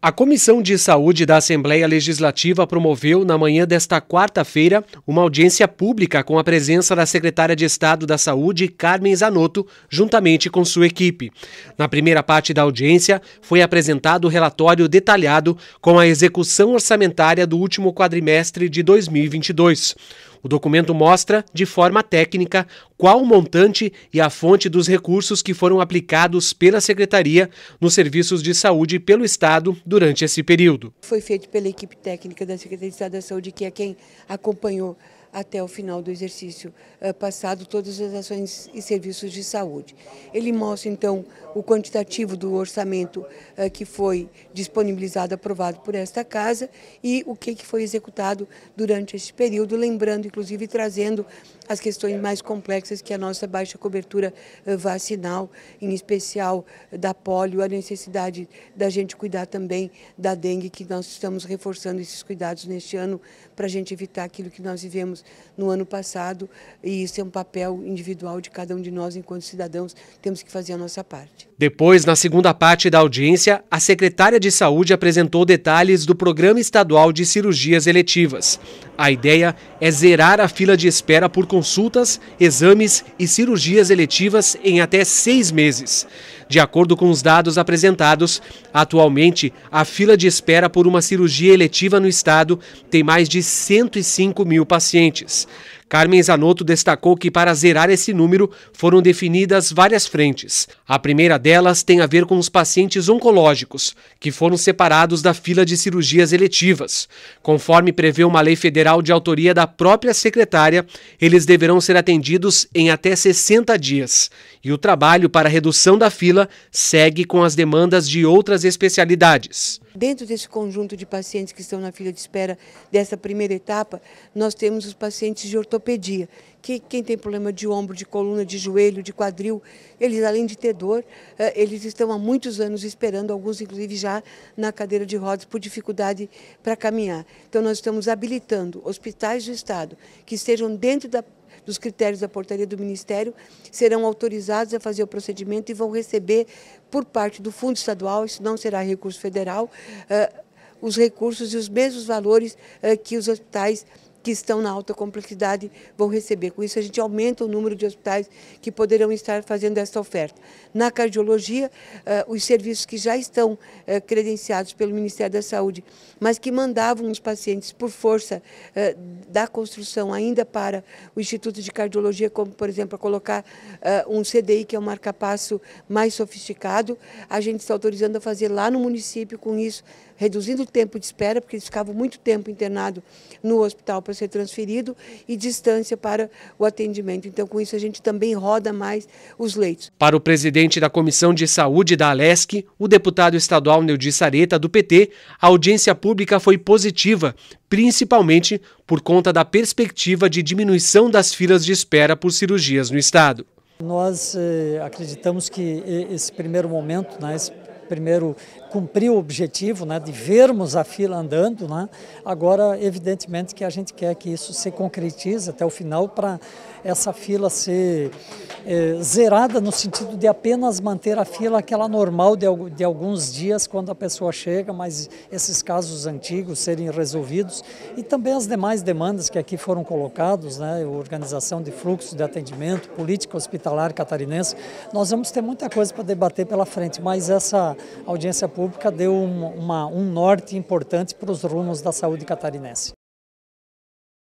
A Comissão de Saúde da Assembleia Legislativa promoveu, na manhã desta quarta-feira, uma audiência pública com a presença da secretária de Estado da Saúde, Carmen Zanotto, juntamente com sua equipe. Na primeira parte da audiência, foi apresentado o relatório detalhado com a execução orçamentária do último quadrimestre de 2022. O documento mostra, de forma técnica, qual o montante e a fonte dos recursos que foram aplicados pela Secretaria nos serviços de saúde pelo Estado durante esse período. Foi feito pela equipe técnica da Secretaria de Estado da Saúde, que é quem acompanhou até o final do exercício eh, passado todas as ações e serviços de saúde. Ele mostra, então, o quantitativo do orçamento eh, que foi disponibilizado, aprovado por esta Casa e o que foi executado durante este período, lembrando, inclusive, trazendo as questões mais complexas que a nossa baixa cobertura eh, vacinal, em especial da polio, a necessidade da gente cuidar também da dengue, que nós estamos reforçando esses cuidados neste ano para a gente evitar aquilo que nós vivemos no ano passado, e isso é um papel individual de cada um de nós enquanto cidadãos, temos que fazer a nossa parte. Depois, na segunda parte da audiência, a secretária de Saúde apresentou detalhes do Programa Estadual de Cirurgias Eletivas. A ideia é zerar a fila de espera por consultas, exames e cirurgias eletivas em até seis meses. De acordo com os dados apresentados, atualmente a fila de espera por uma cirurgia eletiva no estado tem mais de 105 mil pacientes pacientes. Carmen Zanotto destacou que para zerar esse número foram definidas várias frentes. A primeira delas tem a ver com os pacientes oncológicos, que foram separados da fila de cirurgias eletivas. Conforme prevê uma lei federal de autoria da própria secretária, eles deverão ser atendidos em até 60 dias. E o trabalho para redução da fila segue com as demandas de outras especialidades. Dentro desse conjunto de pacientes que estão na fila de espera dessa primeira etapa, nós temos os pacientes de ortopedia, que quem tem problema de ombro, de coluna, de joelho, de quadril, eles além de ter dor, eh, eles estão há muitos anos esperando, alguns inclusive já na cadeira de rodas por dificuldade para caminhar. Então nós estamos habilitando hospitais do estado que estejam dentro da dos critérios da portaria do Ministério, serão autorizados a fazer o procedimento e vão receber, por parte do Fundo Estadual, isso não será recurso federal, eh, os recursos e os mesmos valores eh, que os hospitais que estão na alta complexidade vão receber. Com isso, a gente aumenta o número de hospitais que poderão estar fazendo essa oferta. Na cardiologia, eh, os serviços que já estão eh, credenciados pelo Ministério da Saúde, mas que mandavam os pacientes por força eh, da construção ainda para o Instituto de Cardiologia, como, por exemplo, a colocar um CDI, que é um marcapasso mais sofisticado, a gente está autorizando a fazer lá no município, com isso reduzindo o tempo de espera, porque eles ficavam muito tempo internado no hospital para ser transferido, e distância para o atendimento. Então, com isso, a gente também roda mais os leitos. Para o presidente da Comissão de Saúde da Alesc, o deputado estadual Neudi Sareta, do PT, a audiência pública foi positiva, principalmente por conta da perspectiva de diminuição das filas de espera por cirurgias no Estado. Nós eh, acreditamos que esse primeiro momento, né, esse primeiro cumpriu o objetivo né, de vermos a fila andando. Né? Agora, evidentemente que a gente quer que isso se concretize até o final para essa fila ser é, zerada no sentido de apenas manter a fila aquela normal de, de alguns dias quando a pessoa chega, mas esses casos antigos serem resolvidos e também as demais demandas que aqui foram colocadas, né, organização de fluxo de atendimento, política hospitalar catarinense. Nós vamos ter muita coisa para debater pela frente, mas essa audiência pública deu uma, um norte importante para os rumos da saúde catarinense.